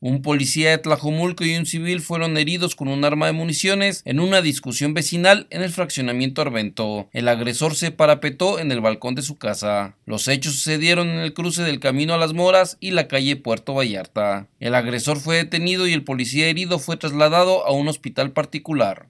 Un policía de Tlajomulco y un civil fueron heridos con un arma de municiones en una discusión vecinal en el fraccionamiento Arbento. El agresor se parapetó en el balcón de su casa. Los hechos sucedieron en el cruce del camino a Las Moras y la calle Puerto Vallarta. El agresor fue detenido y el policía herido fue trasladado a un hospital particular.